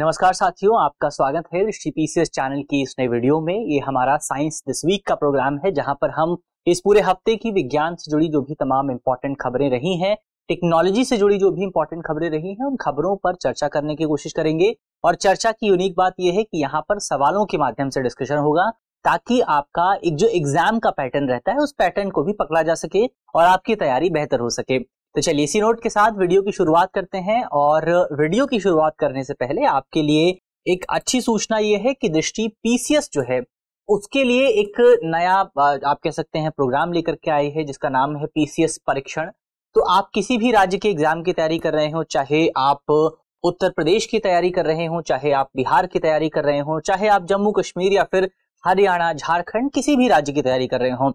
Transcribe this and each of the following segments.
नमस्कार साथियों आपका स्वागत है ऋषि पीसीएस चैनल की इस नए वीडियो में ये हमारा साइंस दिस वीक का प्रोग्राम है जहां पर हम इस पूरे हफ्ते की विज्ञान से जुड़ी जो भी तमाम इंपॉर्टेंट खबरें रही हैं टेक्नोलॉजी से जुड़ी जो भी इंपॉर्टेंट खबरें रही हैं उन खबरों पर चर्चा करने की कोशिश करेंगे और चर्चा की यूनिक बात यह है कि यहाँ पर सवालों के माध्यम से डिस्कशन होगा ताकि आपका एक जो एग्जाम का पैटर्न रहता है उस पैटर्न को भी पकड़ा जा सके और आपकी तैयारी बेहतर हो सके तो चलिए इसी नोट के साथ वीडियो की शुरुआत करते हैं और वीडियो की शुरुआत करने से पहले आपके लिए एक अच्छी सूचना ये है कि दृष्टि पीसीएस जो है उसके लिए एक नया आप कह सकते हैं प्रोग्राम लेकर के आई है जिसका नाम है पीसीएस परीक्षण तो आप किसी भी राज्य के एग्जाम की तैयारी कर रहे हो चाहे आप उत्तर प्रदेश की तैयारी कर रहे हो चाहे आप बिहार की तैयारी कर रहे हो चाहे आप जम्मू कश्मीर या फिर हरियाणा झारखंड किसी भी राज्य की तैयारी कर रहे हो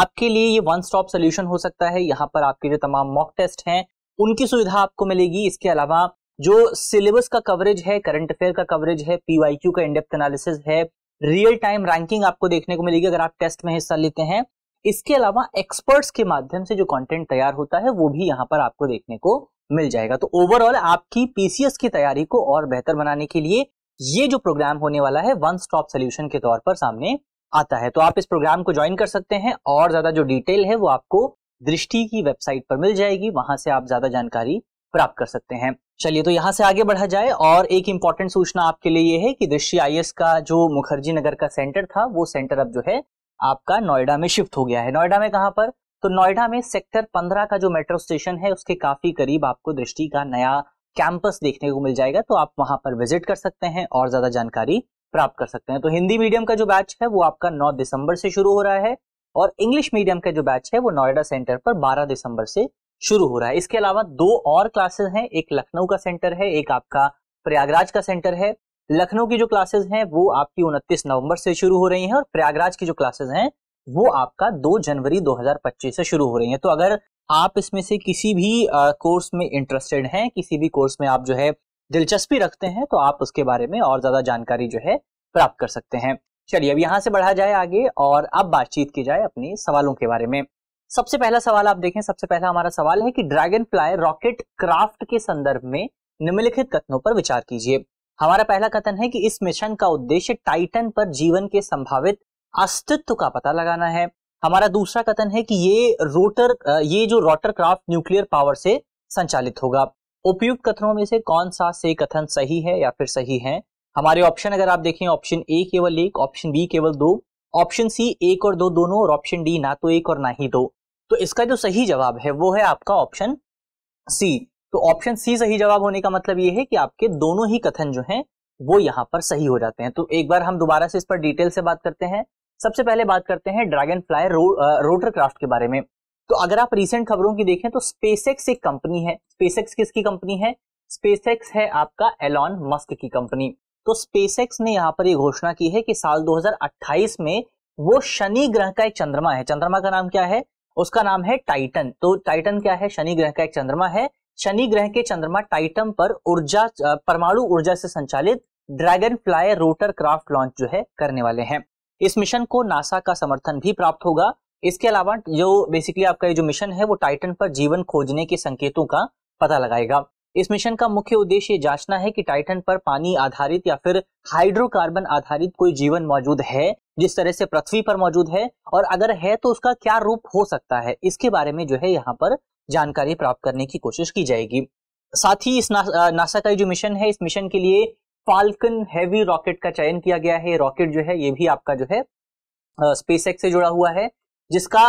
आपके लिए ये वन स्टॉप सोल्यूशन हो सकता है यहाँ पर आपके जो तमाम मॉक टेस्ट हैं उनकी सुविधा आपको मिलेगी इसके अलावा जो सिलेबस का कवरेज है करंट अफेयर का कवरेज है पीवाईक्यू का इंडेप्थ एनालिसिस है रियल टाइम रैंकिंग आपको देखने को मिलेगी अगर आप टेस्ट में हिस्सा लेते हैं इसके अलावा एक्सपर्ट्स के माध्यम से जो कंटेंट तैयार होता है वो भी यहाँ पर आपको देखने को मिल जाएगा तो ओवरऑल आपकी पीसीएस की तैयारी को और बेहतर बनाने के लिए ये जो प्रोग्राम होने वाला है वन स्टॉप सोल्यूशन के तौर पर सामने आता है तो आप इस प्रोग्राम को ज्वाइन कर सकते हैं और ज्यादा जो डिटेल है वो आपको दृष्टि की वेबसाइट पर मिल जाएगी वहां से आप ज्यादा जानकारी प्राप्त कर सकते हैं चलिए तो यहाँ से आगे बढ़ा जाए और एक इंपॉर्टेंट सूचना आपके लिए ये है कि दृष्टि आई का जो मुखर्जी नगर का सेंटर था वो सेंटर अब जो है आपका नोएडा में शिफ्ट हो गया है नोएडा में कहाँ पर तो नोएडा में सेक्टर 15 का जो मेट्रो स्टेशन है उसके काफी करीब आपको दृष्टि का नया कैंपस देखने को मिल जाएगा तो आप वहां पर विजिट कर सकते हैं और ज्यादा जानकारी प्राप्त कर सकते हैं तो हिंदी मीडियम का जो बैच है वो आपका 9 दिसंबर से शुरू हो रहा है और इंग्लिश मीडियम का जो बैच है वो नोएडा सेंटर पर 12 दिसंबर से शुरू हो रहा है इसके अलावा दो और क्लासेस हैं एक लखनऊ का सेंटर है एक आपका प्रयागराज का सेंटर है लखनऊ की जो क्लासेस हैं वो आपकी उनतीस नवंबर से शुरू हो रही हैं और प्रयागराज की जो क्लासेस हैं वो आपका 2 जनवरी 2025 से शुरू हो रही हैं तो अगर आप इसमें से किसी भी कोर्स में इंटरेस्टेड हैं किसी भी कोर्स में आप जो है दिलचस्पी रखते हैं तो आप उसके बारे में और ज़्यादा जानकारी जो है प्राप्त कर सकते हैं चलिए अब यहाँ से बढ़ा जाए आगे और अब बातचीत की जाए अपने सवालों के बारे में सबसे पहला सवाल आप देखें सबसे पहला हमारा सवाल है कि ड्रैगन फ्लाई रॉकेट क्राफ्ट के संदर्भ में निम्नलिखित कथनों पर विचार कीजिए हमारा पहला कथन है कि इस मिशन का उद्देश्य टाइटन पर जीवन के संभावित अस्तित्व का पता लगाना है हमारा दूसरा कथन है कि ये रोटर ये जो रोटर क्राफ्ट न्यूक्लियर पावर से संचालित होगा उपयुक्त कथनों में से कौन सा से कथन सही है या फिर सही है हमारे ऑप्शन अगर आप देखें ऑप्शन ए केवल एक ऑप्शन बी केवल दो ऑप्शन सी एक और दो दोनों और ऑप्शन डी ना तो एक और ना ही दो तो इसका जो सही जवाब है वो है आपका ऑप्शन सी तो ऑप्शन सी सही जवाब होने का मतलब ये है कि आपके दोनों ही कथन जो हैं वो यहाँ पर सही हो जाते हैं तो एक बार हम दोबारा से इस पर डिटेल से बात करते हैं सबसे पहले बात करते हैं ड्रैगन फ्लाई रो, रोटर क्राफ्ट के बारे में तो अगर आप रिसेंट खबरों की देखें तो स्पेसएक्स एक कंपनी है स्पेसएक्स किसकी कंपनी है स्पेसएक्स है आपका एलॉन मस्क की कंपनी तो स्पेसएक्स ने यहाँ पर यह घोषणा की है कि साल 2028 में वो शनि ग्रह का एक चंद्रमा है चंद्रमा का नाम क्या है उसका नाम है टाइटन तो टाइटन क्या है शनि ग्रह का एक चंद्रमा है शनि ग्रह के चंद्रमा टाइटन पर ऊर्जा परमाणु ऊर्जा से संचालित dragonfly rotorcraft launch जो है करने वाले हैं इस मिशन को नासा का समर्थन भी प्राप्त होगा इसके अलावा जो बेसिकली आपका ये जो मिशन है वो टाइटन पर जीवन खोजने के संकेतों का पता लगाएगा इस मिशन का मुख्य उद्देश्य जांचना है कि टाइटन पर पानी आधारित या फिर हाइड्रोकार्बन आधारित कोई जीवन मौजूद है जिस तरह से पृथ्वी पर मौजूद है और अगर है तो उसका क्या रूप हो सकता है इसके बारे में जो है यहाँ पर जानकारी प्राप्त करने की कोशिश की जाएगी साथ ही इस ना, नासा का जो मिशन है इस मिशन के लिए फाल्कन हैवी रॉकेट का चयन किया गया है रॉकेट जो है ये भी आपका जो है स्पेस से जुड़ा हुआ है जिसका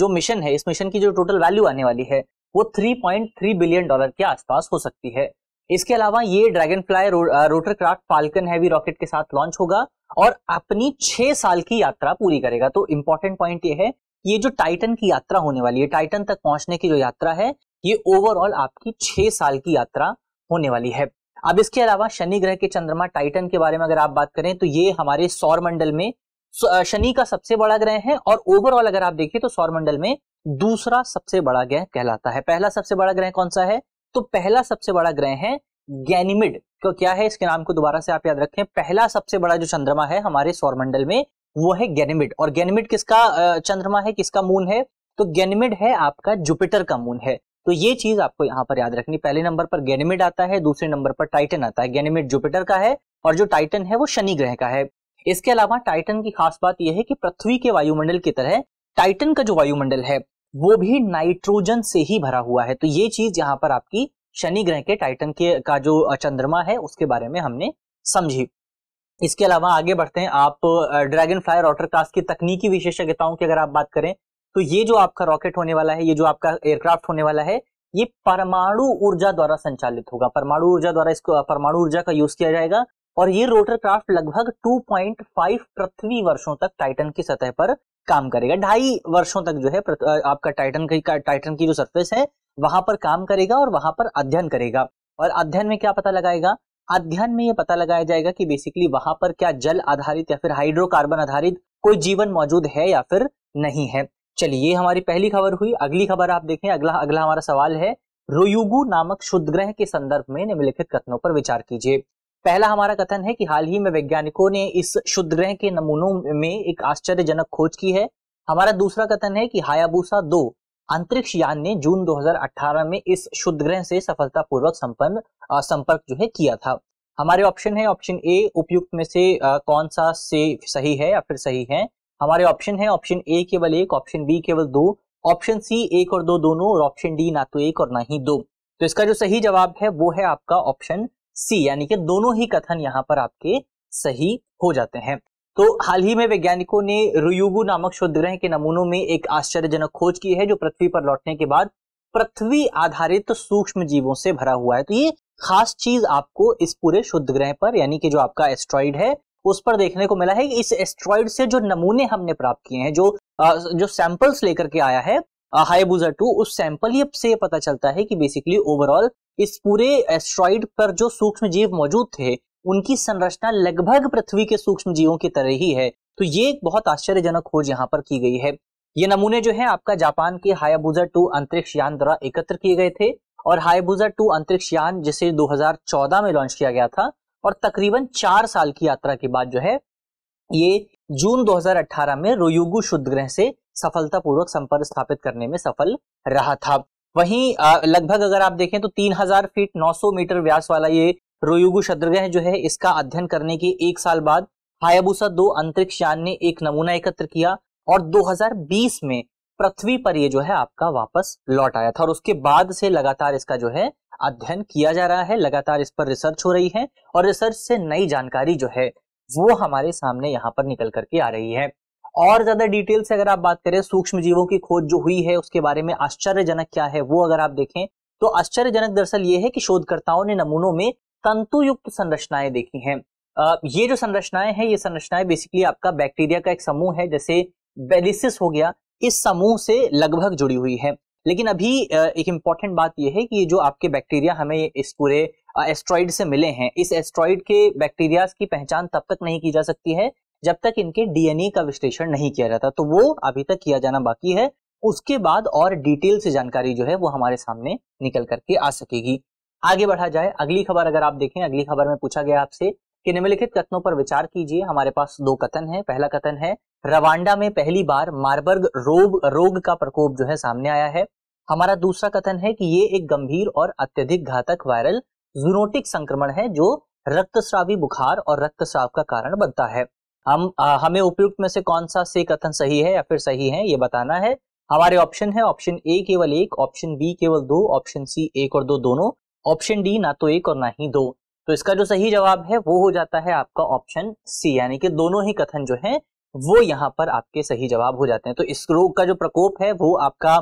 जो मिशन है इस मिशन की जो टोटल वैल्यू आने वाली है वो 3.3 बिलियन डॉलर के आसपास हो सकती है इसके अलावा ये ड्रैगन फ्लाई रो, rotorcraft Falcon Heavy rocket के साथ लॉन्च होगा और अपनी छह साल की यात्रा पूरी करेगा तो इंपॉर्टेंट पॉइंट ये है ये जो टाइटन की यात्रा होने वाली है टाइटन तक पहुंचने की जो यात्रा है ये ओवरऑल आपकी छह साल की यात्रा होने वाली है अब इसके अलावा शनि ग्रह के चंद्रमा टाइटन के बारे में अगर आप बात करें तो ये हमारे सौर मंडल में शनि का सबसे बड़ा ग्रह है और ओवरऑल अगर आप देखें तो सौर मंडल में दूसरा सबसे बड़ा ग्रह कहलाता है पहला सबसे बड़ा ग्रह कौन सा है तो पहला सबसे बड़ा ग्रह है गैनिमिड तो क्या है इसके नाम को दोबारा से आप याद रखें पहला सबसे बड़ा जो चंद्रमा है हमारे सौर मंडल में वो है गैनिमिड और गैनिमिड किसका चंद्रमा है किसका मून है तो गैनिमिड है आपका जुपिटर का मून है तो ये चीज आपको यहाँ पर याद रखनी पहले नंबर पर गैनिमिड आता है दूसरे नंबर पर टाइटन आता है गैनिमिड जुपिटर का है और जो टाइटन है वो शनि ग्रह का है इसके अलावा टाइटन की खास बात यह है कि पृथ्वी के वायुमंडल की तरह टाइटन का जो वायुमंडल है वो भी नाइट्रोजन से ही भरा हुआ है तो ये चीज यहाँ पर आपकी शनि ग्रह के टाइटन के का जो चंद्रमा है उसके बारे में हमने समझी इसके अलावा आगे बढ़ते हैं आप ड्रैगन फ्लायर ऑटर कास्ट की तकनीकी विशेषज्ञताओं की अगर आप बात करें तो ये जो आपका रॉकेट होने वाला है ये जो आपका एयरक्राफ्ट होने वाला है ये परमाणु ऊर्जा द्वारा संचालित होगा परमाणु ऊर्जा द्वारा इसको परमाणु ऊर्जा का यूज किया जाएगा और ये रोटर क्राफ्ट लगभग 2.5 पृथ्वी वर्षों तक टाइटन की सतह पर काम करेगा ढाई वर्षों तक जो है आपका टाइटन की टाइटन की जो सरफेस है वहां पर काम करेगा और वहां पर अध्ययन करेगा और अध्ययन में क्या पता लगाएगा अध्ययन में ये पता लगाया जाएगा कि बेसिकली वहां पर क्या जल आधारित या फिर हाइड्रोकार्बन आधारित कोई जीवन मौजूद है या फिर नहीं है चलिए ये हमारी पहली खबर हुई अगली खबर आप देखें अगला अगला हमारा सवाल है रोयुगु नामक ग्रह के संदर्भ में निम्नलिखित कथनों पर विचार कीजिए पहला हमारा कथन है कि हाल ही में वैज्ञानिकों ने इस ग्रह के नमूनों में एक आश्चर्यजनक खोज की है हमारा दूसरा कथन है कि हायाबूसा दो अंतरिक्ष यान ने जून 2018 में इस ग्रह से सफलतापूर्वक संपन्न संपर्क जो है किया था हमारे ऑप्शन है ऑप्शन ए उपयुक्त में से आ, कौन सा से सही है या फिर सही है हमारे ऑप्शन है ऑप्शन ए केवल एक ऑप्शन बी केवल दो ऑप्शन सी एक और दो दोनों और ऑप्शन डी ना तो एक और ना ही दो तो इसका जो सही जवाब है वो है आपका ऑप्शन सी यानी कि दोनों ही कथन यहाँ पर आपके सही हो जाते हैं तो हाल ही में वैज्ञानिकों ने रुयुगु नामक शुद्ध ग्रह के नमूनों में एक आश्चर्यजनक खोज की है जो पृथ्वी पर लौटने के बाद पृथ्वी आधारित तो सूक्ष्म जीवों से भरा हुआ है तो ये खास चीज आपको इस पूरे शुद्ध ग्रह पर यानी कि जो आपका एस्ट्रॉइड है उस पर देखने को मिला है कि इस एस्ट्रॉइड से जो नमूने हमने प्राप्त किए हैं जो जो सैंपल्स लेकर के आया है हाईबूजा टू उस सैंपल से पता चलता है कि बेसिकली ओवरऑल इस पूरे एस्ट्रॉइड पर जो सूक्ष्म जीव मौजूद थे उनकी संरचना लगभग पृथ्वी के सूक्ष्म जीवों की तरह ही है तो ये एक बहुत आश्चर्यजनक खोज यहाँ पर की गई है ये नमूने जो है आपका जापान के हायाबूजा टू अंतरिक्ष यान द्वारा एकत्र किए गए थे और हायाबूजा टू अंतरिक्ष यान जिसे 2014 में लॉन्च किया गया था और तकरीबन चार साल की यात्रा के बाद जो है ये जून 2018 में रोयुगु शुद्ध ग्रह से सफलतापूर्वक संपर्क स्थापित करने में सफल रहा था वहीं लगभग अगर आप देखें तो 3000 फीट 900 मीटर व्यास वाला ये रोयुगु ग्रह जो है इसका अध्ययन करने के एक साल बाद हायाबूसा दो अंतरिक्ष यान ने एक नमूना एकत्र किया और 2020 में पृथ्वी पर ये जो है आपका वापस लौट आया था और उसके बाद से लगातार इसका जो है अध्ययन किया जा रहा है लगातार इस पर रिसर्च हो रही है और रिसर्च से नई जानकारी जो है वो हमारे सामने यहाँ पर निकल करके आ रही है और ज्यादा डिटेल से अगर आप बात करें सूक्ष्म जीवों की खोज जो हुई है उसके बारे में आश्चर्यजनक क्या है वो अगर आप देखें तो आश्चर्यजनक दरअसल ये है कि शोधकर्ताओं ने नमूनों में तंतु युक्त संरचनाएं देखी हैं ये जो संरचनाएं हैं ये संरचनाएं बेसिकली आपका बैक्टीरिया का एक समूह है जैसे बेलिसिस हो गया इस समूह से लगभग जुड़ी हुई है लेकिन अभी एक इम्पॉर्टेंट बात यह है कि जो आपके बैक्टीरिया हमें इस पूरे एस्ट्रॉइड से मिले हैं इस एस्ट्रॉइड के बैक्टीरिया की पहचान तब तक नहीं की जा सकती है जब तक इनके डीएनए का विश्लेषण नहीं किया जाता तो वो अभी तक किया जाना बाकी है उसके बाद और डिटेल से जानकारी जो है वो हमारे सामने निकल करके आ सकेगी आगे बढ़ा जाए अगली खबर अगर आप देखें अगली खबर में पूछा गया आपसे कि निम्नलिखित कथनों पर विचार कीजिए हमारे पास दो कथन है पहला कथन है रवांडा में पहली बार मार्बर्ग रोग रोग का प्रकोप जो है सामने आया है हमारा दूसरा कथन है कि ये एक गंभीर और अत्यधिक घातक वायरल जूनोटिक संक्रमण है जो रक्तस्रावी बुखार और रक्तस्राव का कारण बनता है हम आ, हमें उपयुक्त में से कौन सा से कथन सही है या फिर सही है ये बताना है हमारे ऑप्शन है ऑप्शन ए केवल एक ऑप्शन बी केवल दो ऑप्शन सी एक और दो दोनों ऑप्शन डी ना तो एक और ना ही दो तो इसका जो सही जवाब है वो हो जाता है आपका ऑप्शन सी यानी कि दोनों ही कथन जो है वो यहाँ पर आपके सही जवाब हो जाते हैं तो इस रोग का जो प्रकोप है वो आपका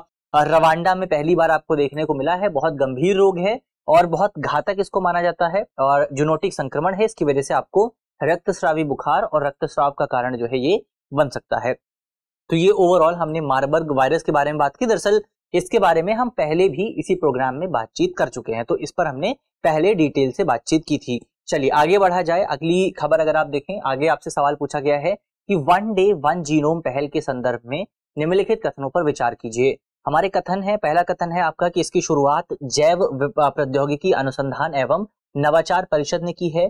रवांडा में पहली बार आपको देखने को मिला है बहुत गंभीर रोग है और बहुत घातक इसको माना जाता है और जुनोटिक संक्रमण है इसकी वजह से आपको रक्तस्रावी बुखार और रक्तस्राव का कारण जो है ये बन सकता है तो ये ओवरऑल हमने मार्बर्ग वायरस के बारे में बात की दरअसल इसके बारे में हम पहले भी इसी प्रोग्राम में बातचीत कर चुके हैं तो इस पर हमने पहले डिटेल से बातचीत की थी चलिए आगे बढ़ा जाए अगली खबर अगर आप देखें आगे आपसे सवाल पूछा गया है कि वन डे वन जीनोम पहल के संदर्भ में निम्नलिखित कथनों पर विचार कीजिए हमारे कथन है पहला कथन है आपका कि इसकी शुरुआत जैव प्रौद्योगिकी अनुसंधान एवं नवाचार परिषद ने की है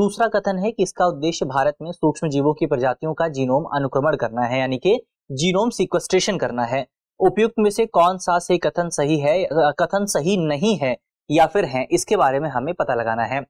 दूसरा कथन है कि इसका उद्देश्य भारत में सूक्ष्म जीवों की प्रजातियों का जीनोम अनुक्रमण करना है यानी कि जीनोम सिक्वेस्ट्रेशन करना है उपयुक्त में से कौन सा से कथन सही है कथन सही नहीं है या फिर है इसके बारे में हमें पता लगाना है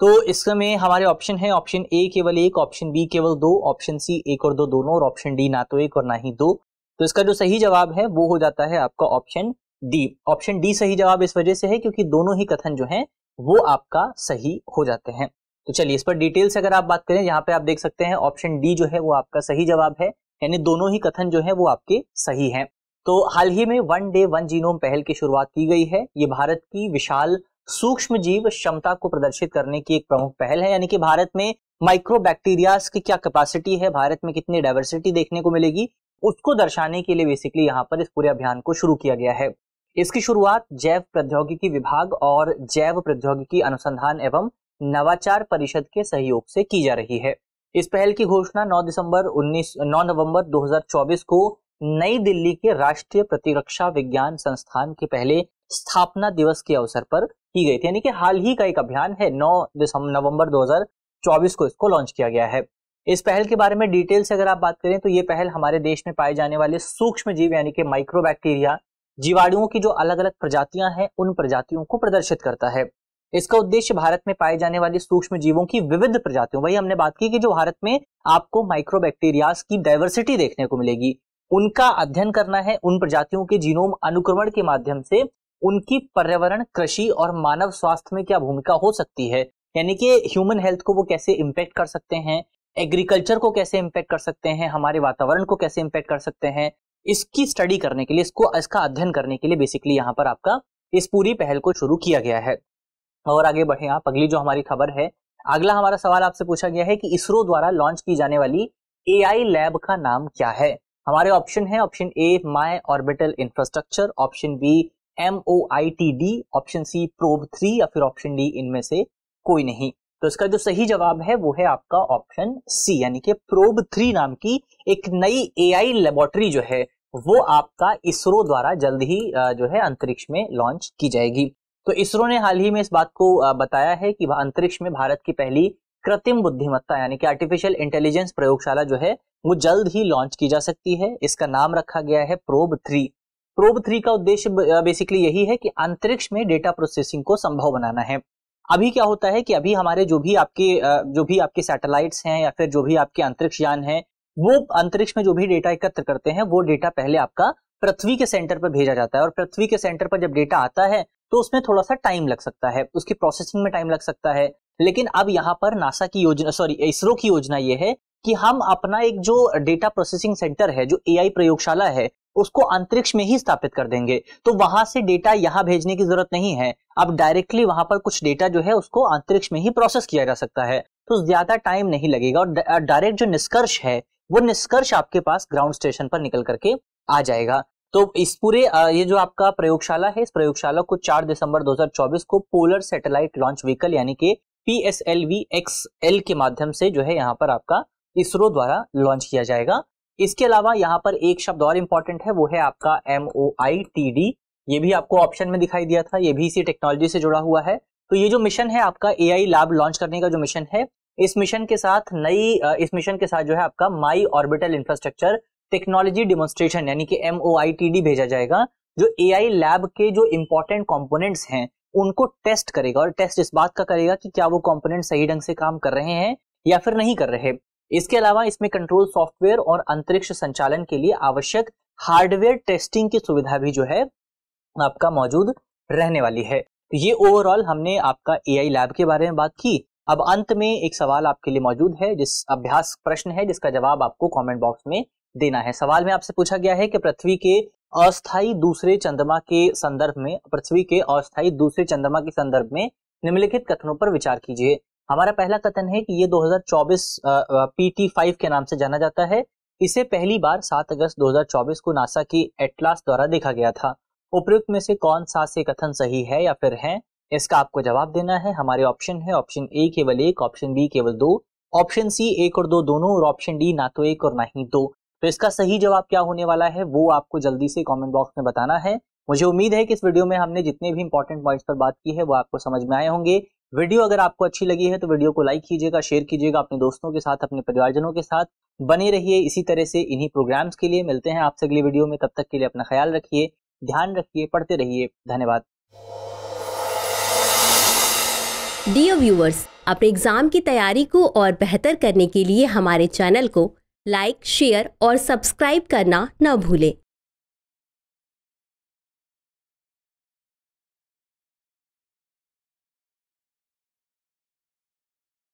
तो इसमें हमारे ऑप्शन है ऑप्शन ए केवल एक ऑप्शन बी केवल दो ऑप्शन सी एक और दो दोनों और ऑप्शन डी ना तो एक और ना ही दो तो इसका जो सही जवाब है वो हो जाता है आपका ऑप्शन डी ऑप्शन डी सही जवाब इस वजह से है क्योंकि दोनों ही कथन जो है वो आपका सही हो जाते हैं तो चलिए इस पर डिटेल से अगर आप बात करें यहाँ पे आप देख सकते हैं ऑप्शन डी जो है वो आपका सही जवाब है यानी दोनों ही कथन जो है वो आपके सही है तो हाल ही में वन डे वन जीनोम पहल की शुरुआत की गई है ये भारत की विशाल सूक्ष्म जीव क्षमता को प्रदर्शित करने की एक प्रमुख पहल है यानी कि भारत में माइक्रो बैक्टीरियाज की क्या कैपेसिटी है भारत में कितनी डाइवर्सिटी देखने को मिलेगी उसको दर्शाने के लिए बेसिकली यहाँ पर इस पूरे अभियान को शुरू किया गया है इसकी शुरुआत जैव प्रौद्योगिकी विभाग और जैव प्रौद्योगिकी अनुसंधान एवं नवाचार परिषद के सहयोग से की जा रही है इस पहल की घोषणा 9 दिसंबर 19 9 नवंबर 2024 को नई दिल्ली के राष्ट्रीय प्रतिरक्षा विज्ञान संस्थान के पहले स्थापना दिवस के अवसर पर की गई थी यानी कि हाल ही का एक अभियान है 9 नवंबर 2024 को इसको लॉन्च किया गया है इस पहल के बारे में डिटेल से अगर आप बात करें तो ये पहल हमारे देश में पाए जाने वाले सूक्ष्म जीव यानी कि माइक्रो बैक्टीरिया जीवाणुओं की जो अलग अलग प्रजातियां हैं उन प्रजातियों को प्रदर्शित करता है इसका उद्देश्य भारत में पाए जाने वाले सूक्ष्म जीवों की विविध प्रजातियों वही हमने बात की कि जो भारत में आपको माइक्रो बैक्टीरिया की डाइवर्सिटी देखने को मिलेगी उनका अध्ययन करना है उन प्रजातियों के जीनोम अनुक्रमण के माध्यम से उनकी पर्यावरण कृषि और मानव स्वास्थ्य में क्या भूमिका हो सकती है यानी कि ह्यूमन हेल्थ को वो कैसे इम्पैक्ट कर सकते हैं एग्रीकल्चर को कैसे इम्पैक्ट कर सकते हैं हमारे वातावरण को कैसे इम्पैक्ट कर सकते हैं इसकी स्टडी करने के लिए इसको इसका अध्ययन करने के लिए बेसिकली यहाँ पर आपका इस पूरी पहल को शुरू किया गया है और आगे बढ़े आप अगली जो हमारी खबर है अगला हमारा सवाल आपसे पूछा गया है कि इसरो द्वारा लॉन्च की जाने वाली ए लैब का नाम क्या है हमारे ऑप्शन है option A my orbital infrastructure option B M O I T D option C probe three या फिर ऑप्शन डी इनमें से कोई नहीं तो इसका जो सही जवाब है वो है आपका ऑप्शन सी यानी कि प्रोब थ्री नाम की एक नई ए आई लेबोरेटरी जो है वो आपका इसरो द्वारा जल्द ही जो है अंतरिक्ष में लॉन्च की जाएगी तो इसरो ने हाल ही में इस बात को बताया है कि अंतरिक्ष में भारत की पहली कृत्रिम बुद्धिमत्ता यानी कि आर्टिफिशियल इंटेलिजेंस प्रयोगशाला जो है वो जल्द ही लॉन्च की जा सकती है इसका नाम रखा गया है प्रोब थ्री प्रोब थ्री का उद्देश्य बेसिकली यही है कि अंतरिक्ष में डेटा प्रोसेसिंग को संभव बनाना है अभी क्या होता है कि अभी हमारे जो भी आपके जो भी आपके सैटेलाइट्स हैं या फिर जो भी आपके अंतरिक्ष यान है वो अंतरिक्ष में जो भी डेटा एकत्र करते हैं वो डेटा पहले आपका पृथ्वी के सेंटर पर भेजा जाता है और पृथ्वी के सेंटर पर जब डेटा आता है तो उसमें थोड़ा सा टाइम लग सकता है उसकी प्रोसेसिंग में टाइम लग सकता है लेकिन अब यहाँ पर नासा की योजना सॉरी इसरो की योजना ये है कि हम अपना एक जो डेटा प्रोसेसिंग सेंटर है जो एआई प्रयोगशाला है उसको अंतरिक्ष में ही स्थापित कर देंगे तो वहां से डेटा यहाँ भेजने की जरूरत नहीं है अब डायरेक्टली वहां पर कुछ डेटा जो है उसको अंतरिक्ष में ही प्रोसेस किया जा सकता है तो ज्यादा टाइम नहीं लगेगा और डायरेक्ट जो निष्कर्ष है वो निष्कर्ष आपके पास ग्राउंड स्टेशन पर निकल करके आ जाएगा तो इस पूरे ये जो आपका प्रयोगशाला है इस प्रयोगशाला को 4 दिसंबर 2024 को पोलर सैटेलाइट लॉन्च व्हीकल यानी कि P S L V X L के माध्यम से जो है यहाँ पर आपका इसरो द्वारा लॉन्च किया जाएगा इसके अलावा यहाँ पर एक शब्द और इम्पोर्टेंट है वो है आपका M O I T D ये भी आपको ऑप्शन में दिखाई दिया था ये भी इसी टेक्नोलॉजी से जुड़ा हुआ है तो ये जो मिशन है आपका ए आई लैब लॉन्च करने का जो मिशन है इस मिशन के साथ नई इस मिशन के साथ जो है आपका my orbital infrastructure technology demonstration यानी कि M O I T D भेजा जाएगा जो ए आई लैब के जो इम्पोर्टेंट कॉम्पोनेंट्स हैं उनको टेस्ट करेगा और टेस्ट इस बात का करेगा कि क्या वो कॉम्पोनेंट सही ढंग से काम कर रहे हैं या फिर नहीं कर रहे इसके अलावा इसमें कंट्रोल सॉफ्टवेयर और अंतरिक्ष संचालन के लिए आवश्यक हार्डवेयर टेस्टिंग की सुविधा भी जो है आपका मौजूद रहने वाली है तो ये ओवरऑल हमने आपका ए लैब के बारे में बात की अब अंत में एक सवाल आपके लिए मौजूद है जिस अभ्यास प्रश्न है जिसका जवाब आपको कमेंट बॉक्स में देना है सवाल में आपसे पूछा गया है कि पृथ्वी के अस्थायी दूसरे चंद्रमा के संदर्भ में पृथ्वी के अस्थायी दूसरे चंद्रमा के संदर्भ में निम्नलिखित कथनों पर विचार कीजिए हमारा पहला कथन है कि ये 2024 पीटी फाइव के नाम से जाना जाता है इसे पहली बार 7 अगस्त 2024 को नासा की एटलास द्वारा देखा गया था उपयुक्त में से कौन सा से कथन सही है या फिर है इसका आपको जवाब देना है हमारे ऑप्शन है ऑप्शन ए केवल एक ऑप्शन बी केवल दो ऑप्शन सी एक और दो दोनों और ऑप्शन डी ना तो एक और ना ही दो तो इसका सही जवाब क्या होने वाला है वो आपको जल्दी से कमेंट बॉक्स में बताना है मुझे उम्मीद है कि इस वीडियो में हमने जितने भी इंपॉर्टेंट पॉइंट्स पर बात की है वो आपको समझ में आए होंगे वीडियो अगर आपको अच्छी लगी है तो वीडियो को लाइक कीजिएगा शेयर कीजिएगा अपने दोस्तों के साथ अपने परिवारजनों के साथ बने रहिए इसी तरह से इन्हीं प्रोग्राम्स के लिए मिलते हैं आपसे अगली वीडियो में तब तक के लिए अपना ख्याल रखिए ध्यान रखिए पढ़ते रहिए धन्यवाद डियर व्यूवर्स अपने एग्जाम की तैयारी को और बेहतर करने के लिए हमारे चैनल को लाइक शेयर और सब्सक्राइब करना न भूलें